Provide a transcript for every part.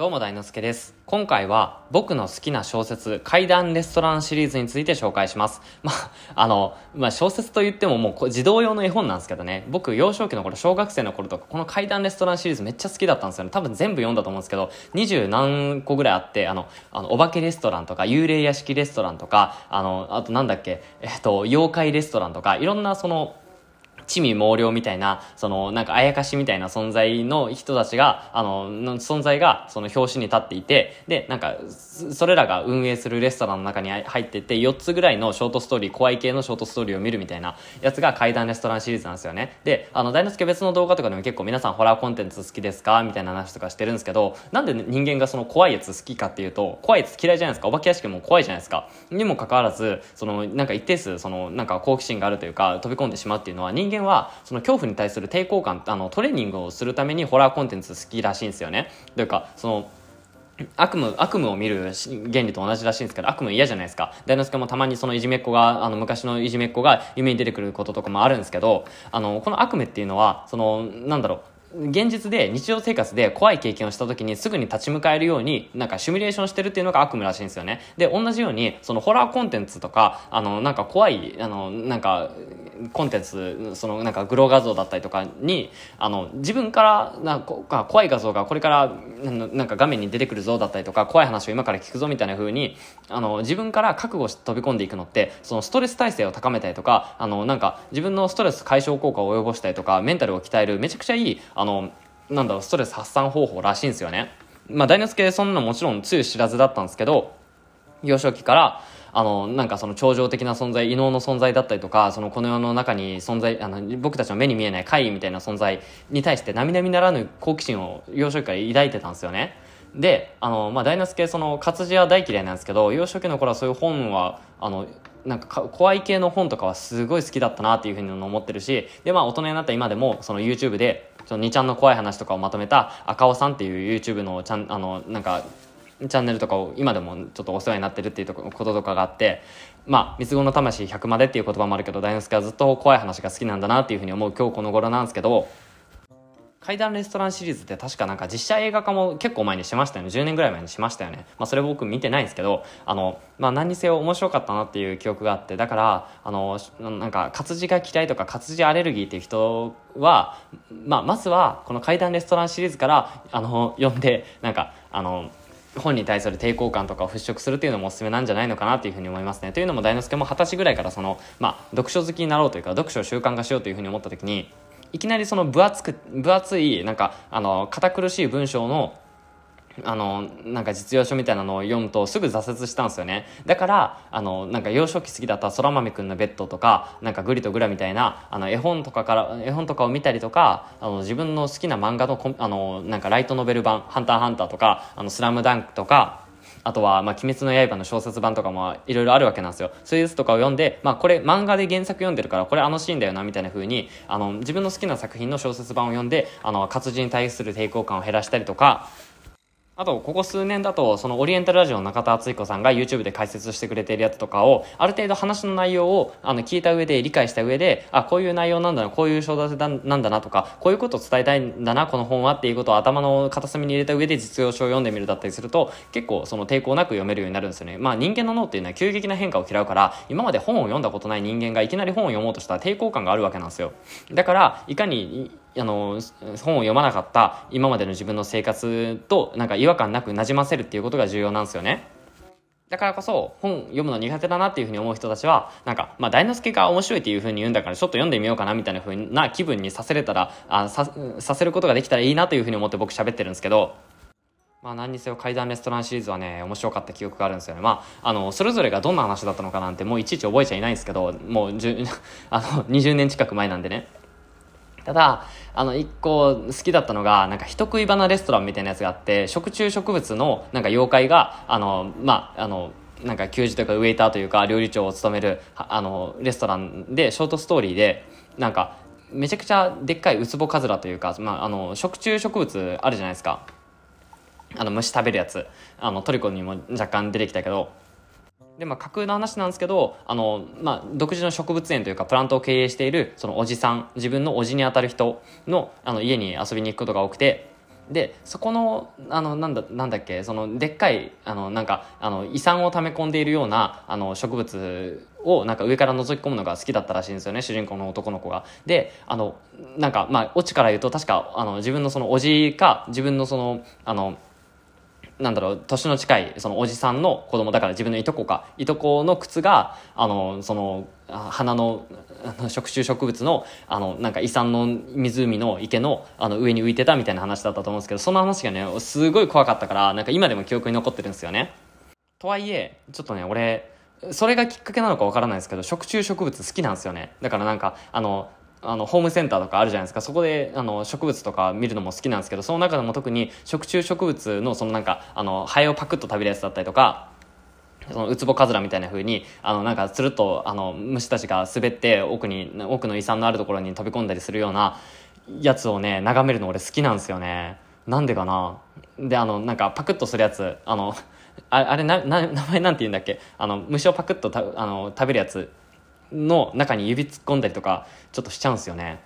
どうも大之助です。今回は僕の好きな小説、怪談レストランシリーズについて紹介します。まあ、あの、まあ、小説と言ってももう児童用の絵本なんですけどね、僕幼少期の頃、小学生の頃とか、この怪談レストランシリーズめっちゃ好きだったんですよね。多分全部読んだと思うんですけど、二十何個ぐらいあって、あの、あの、お化けレストランとか、幽霊屋敷レストランとか、あの、あとなんだっけ、えっと、妖怪レストランとか、いろんなその、地味猛量みたいな、その、なんかあやかしみたいな存在の人たちが、あの、の存在が、その表紙に立っていて、で、なんか、それらが運営するレストランの中に入ってて、4つぐらいのショートストーリー、怖い系のショートストーリーを見るみたいなやつが怪談レストランシリーズなんですよね。で、あの、大之助別の動画とかでも結構皆さんホラーコンテンツ好きですかみたいな話とかしてるんですけど、なんで人間がその怖いやつ好きかっていうと、怖いやつ嫌いじゃないですか。お化け屋敷も怖いじゃないですか。にもかかわらず、その、なんか一定数、その、なんか好奇心があるというか、飛び込んでしまうっていうのは人間はその恐怖に対する抵抗感あのトレーニングをするためにホラーコンテンツ好きらしいんですよね。というかその悪夢、悪夢を見る原理と同じらしいんですけど、悪夢嫌じゃないですか。大之助もたまにそのいじめっ子が、あの、昔のいじめっ子が夢に出てくることとかもあるんですけど、あの、この悪夢っていうのは、その、なんだろう、現実で日常生活で怖い経験をした時にすぐに立ち向かえるようになんかシミュレーションしてるっていうのが悪夢らしいんですよね。で、同じようにそのホラーコンテンツとかあのなんか怖いあのなんかコンテンツそのなんかグロ画像だったりとかにあの自分からなんか怖い画像がこれからなんか画面に出てくるぞだったりとか怖い話を今から聞くぞみたいな風にあの自分から覚悟して飛び込んでいくのってそのストレス耐性を高めたりとかあのなんか自分のストレス解消効果を及ぼしたりとかメンタルを鍛えるめちゃくちゃいいあのなんだろうストレス発散方法らしいんですよね。まあ、大之助そんなのもちろんつゆ知らずだったんですけど幼少期からあのなんかその超常的な存在異能の存在だったりとかそのこの世の中に存在あの僕たちの目に見えない怪異みたいな存在に対して並々ならぬ好奇心を幼少期から抱いてたんですよね。であの、まあ、大之助その活字は大嫌いなんですけど幼少期の頃はそういう本はあのなんか怖い系の本とかはすごい好きだったなっていうふうに思ってるしで、まあ、大人になった今でもその YouTube でその2ちゃんの怖い話とかをまとめた赤尾さんっていう YouTube のちゃんあのなんかチャンネルとかを今でもちょっとお世話になってるっていうここととかがあってまあ三つ子の魂100までっていう言葉もあるけど大之助はずっと怖い話が好きなんだなっていうふうに思う今日この頃なんですけど階段レストランシリーズって確かなんか実写映画化も結構前にしましたよね10年ぐらい前にしましたよね、まあ、それ僕見てないんですけどあの、まあ、何にせよ面白かったなっていう記憶があってだからあのなんか活字が嫌いとか活字アレルギーっていう人は、まあ、まずはこの階段レストランシリーズからあの読んでなんかあの本に対する抵抗感とかを払拭するというのもおすすめなんじゃないのかなというふうに思いますね。というのも大之助も二十歳ぐらいからその、まあ、読書好きになろうというか読書を習慣化しようというふうに思った時にいきなりその分厚く分厚いなんかあの堅苦しい文章のあの、なんか実用書みたいなのを読むとすぐ挫折したんですよね。だから、あの、なんか幼少期好きだった空豆くんのベッドとか、なんかグリとグラみたいな、あの、絵本とかから、絵本とかを見たりとか、あの、自分の好きな漫画の、あの、なんかライトノベル版、ハンターハンターとか、あの、スラムダンクとか、あとは、まあ、鬼滅の刃の小説版とかもいろいろあるわけなんですよ。そういうやつとかを読んで、まあ、これ漫画で原作読んでるから、これあのシーンだよな、みたいな風に、あの、自分の好きな作品の小説版を読んで、あの、活字に対する抵抗感を減らしたりとか、あと、ここ数年だと、そのオリエンタルラジオの中田敦彦さんが YouTube で解説してくれてるやつとかを、ある程度話の内容を、あの、聞いた上で、理解した上で、あ、こういう内容なんだな、こういう小てなんだなとか、こういうことを伝えたいんだな、この本はっていうことを頭の片隅に入れた上で実用書を読んでみるだったりすると、結構その抵抗なく読めるようになるんですよね。まあ人間の脳っていうのは急激な変化を嫌うから、今まで本を読んだことない人間がいきなり本を読もうとしたら抵抗感があるわけなんですよ。だから、いかにあの本を読まなかった今までの自分の生活となんか違和感なくなじませるっていうことが重要なんですよね。だからこそ本読むの苦手だなっていうふうに思う人たちはなんか、まあ、大之助が面白いっていうふうに言うんだからちょっと読んでみようかなみたいなふうな気分にさせれたらあささせることができたらいいなというふうに思って僕喋ってるんですけど。まあ何にせよ怪談レストランシリーズはね、面白かった記憶があるんですよね。まあ、あの、それぞれがどんな話だったのかなんてもういちいち覚えちゃいないんですけど、もう、あの、20年近く前なんでね。ただ、あの、一個好きだったのが、なんか人食い花レストランみたいなやつがあって、食虫植物のなんか妖怪が、あの、まあ、あの、なんか給仕というかウェイターというか料理長を務めるあのレストランでショートストーリーでなんかめちゃくちゃでっかいウツボカズラというか、まあ、あの食虫植物あるじゃないですかあの虫食べるやつあのトリコにも若干出てきたけどで、まあ、架空の話なんですけど、あの、まあ、独自の植物園というか、プラントを経営している、そのおじさん、自分のおじにあたる人の、あの、家に遊びに行くことが多くて、でそこのあのなんだなんだっけそのでっかいあのなんかあの遺産を溜め込んでいるようなあの植物をなんか上から覗き込むのが好きだったらしいんですよね主人公の男の子が。であのなんかまあオチから言うと確かあの自分のそのおじか自分のそのあの。なんだろう、年の近い、そのおじさんの子供、だから自分のいとこか、いとこの靴が、あの、その、花の、食虫植物の、あの、なんか遺産の湖の池の、あの、上に浮いてたみたいな話だったと思うんですけど、その話がね、すごい怖かったから、なんか今でも記憶に残ってるんですよね。とはいえ、ちょっとね、俺、それがきっかけなのかわからないですけど、食虫植物好きなんですよね。だからなんか、あの、あのホームセンターとかあるじゃないですかそこであの植物とか見るのも好きなんですけどその中でも特に食虫植物のそのなんかあのハエをパクッと食べるやつだったりとかそのウツボカズラみたいな風にあのなんかつるっとあの虫たちが滑って奥に奥の遺産のあるところに飛び込んだりするようなやつをね眺めるの俺好きなんですよねなんでかなであのなんかパクッとするやつあのあれなな名前なんて言うんだっけあの虫をパクッとたあの食べるやつの中に指突っ込んだりとかちょっとしちゃうんですよね。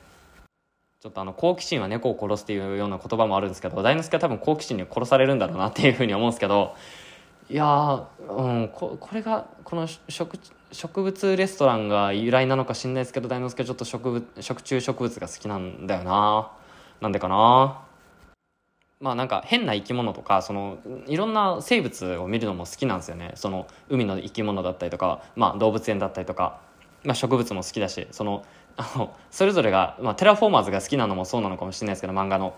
ちょっとあの好奇心は猫を殺すっていうような言葉もあるんですけど大之助は多分好奇心に殺されるんだろうなっていうふうに思うんですけどいやうんこ、これがこの食植物レストランが由来なのか知んないですけど大之助はちょっと植物食虫植物が好きなんだよななんでかなまあなんか変な生き物とかそのいろんな生物を見るのも好きなんですよねその海の生き物だったりとか、まあ、動物園だったりとかまあ、植物も好きだしそのあのそれぞれが、まあ、テラフォーマーズが好きなのもそうなのかもしれないですけど漫画の。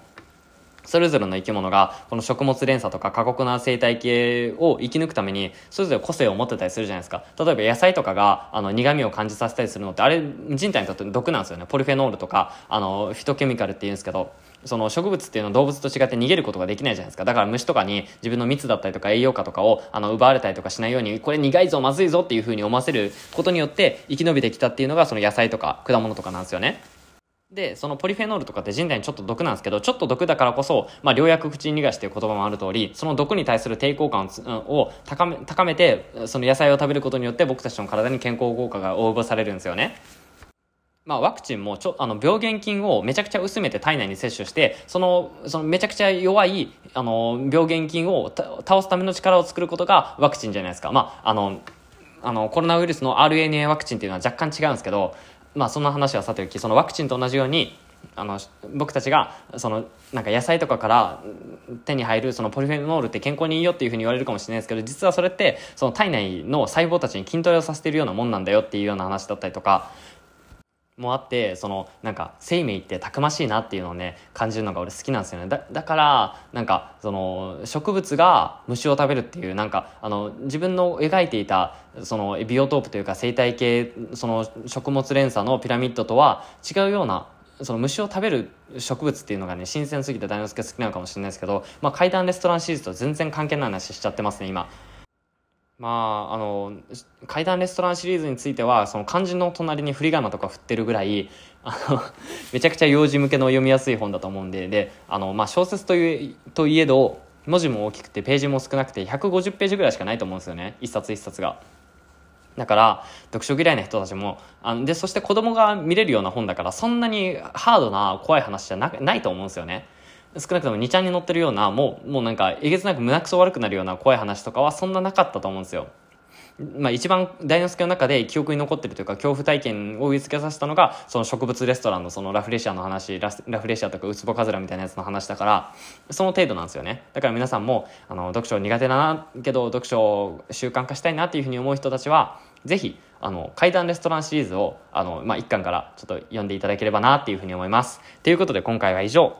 それぞれの生き物がこの食物連鎖とか過酷な生態系を生き抜くためにそれぞれ個性を持ってたりするじゃないですか例えば野菜とかがあの苦味を感じさせたりするのってあれ人体にとって毒なんですよねポリフェノールとかあのフィトケミカルって言うんですけどその植物っていうのは動物と違って逃げることができないじゃないですか。だから虫とかに自分の蜜だったりとか栄養価とかをあの奪われたりとかしないように、これ苦いぞ、まずいぞっていうふうに思わせることによって生き延びてきたっていうのがその野菜とか果物とかなんですよね。で、そのポリフェノールとかって人体にちょっと毒なんですけど、ちょっと毒だからこそ、まあ、薬口に逃がしという言葉もある通り、その毒に対する抵抗感を高め高めて、その野菜を食べることによって僕たちの体に健康効果が応募されるんですよね。まあ、ワクチンもちょあの病原菌をめちゃくちゃ薄めて体内に摂取してそのそのめちゃくちゃ弱いあの病原菌を倒すための力を作ることがワクチンじゃないですか、まあ、あのあのコロナウイルスの RNA ワクチンっていうのは若干違うんですけど、まあ、そんな話はさておきそのワクチンと同じようにあの僕たちがそのなんか野菜とかから手に入るそのポリフェノールって健康にいいよっていうふうに言われるかもしれないですけど実はそれってその体内の細胞たちに筋トレをさせているようなもんなんだよっていうような話だったりとかもあってそのなんか生命ってたくましいなっていうのをね感じるのが俺好きなんですよねだだからなんかその植物が虫を食べるっていうなんかあの自分の描いていたそのビオトープというか生態系その食物連鎖のピラミッドとは違うようなその虫を食べる植物っていうのがね新鮮すぎて大之助好きなのかもしれないですけど、まあ、階段レストランシリーズと全然関係ない話しちゃってますね今。まあ、あの階段レストランシリーズについてはその漢字の隣に振り仮名とか振ってるぐらいあの めちゃくちゃ幼児向けの読みやすい本だと思うんでであの、まあ、小説というといえど文字も大きくてページも少なくて150ページぐらいしかないと思うんですよね一冊一冊が。だから読書嫌いな人たちもあでそして子供が見れるような本だからそんなにハードな怖い話じゃなないと思うんですよね。少なくとも2ちゃんに載ってるような、もう、もうなんか、えげつなく胸くそ悪くなるような怖い話とかはそんななかったと思うんですよ。まあ、一番大之助の中で記憶に残ってるというか恐怖体験を植え付けさせたのがその植物レストランのそのラフレシアの話ララフレシアとかウツボカズラみたいなやつの話だからその程度なんですよねだから皆さんもあの読書苦手だなけど読書を習慣化したいなっていうふうに思う人たちはぜひあの怪談レストランシリーズをあの、まあ、1巻からちょっと読んでいただければなっていうふうに思いますということで今回は以上